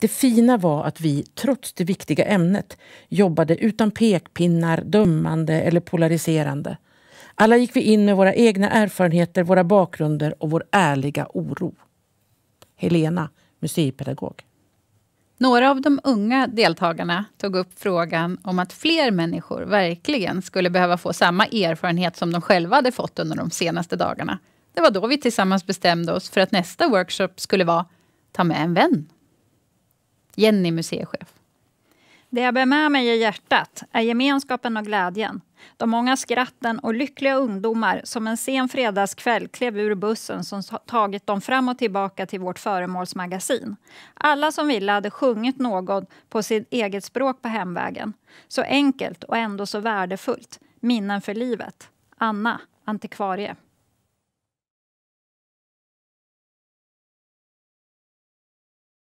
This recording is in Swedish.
Det fina var att vi, trots det viktiga ämnet, jobbade utan pekpinnar, dömande eller polariserande. Alla gick vi in med våra egna erfarenheter, våra bakgrunder och vår ärliga oro. Helena, museipedagog. Några av de unga deltagarna tog upp frågan om att fler människor verkligen skulle behöva få samma erfarenhet som de själva hade fått under de senaste dagarna. Det var då vi tillsammans bestämde oss för att nästa workshop skulle vara Ta med en vän. Jenny, museichef. Det jag bär med mig i hjärtat är gemenskapen och glädjen. De många skratten och lyckliga ungdomar som en sen fredagskväll klev ur bussen som tagit dem fram och tillbaka till vårt föremålsmagasin. Alla som ville hade sjungit något på sitt eget språk på hemvägen. Så enkelt och ändå så värdefullt. Minnen för livet. Anna, antikvarie.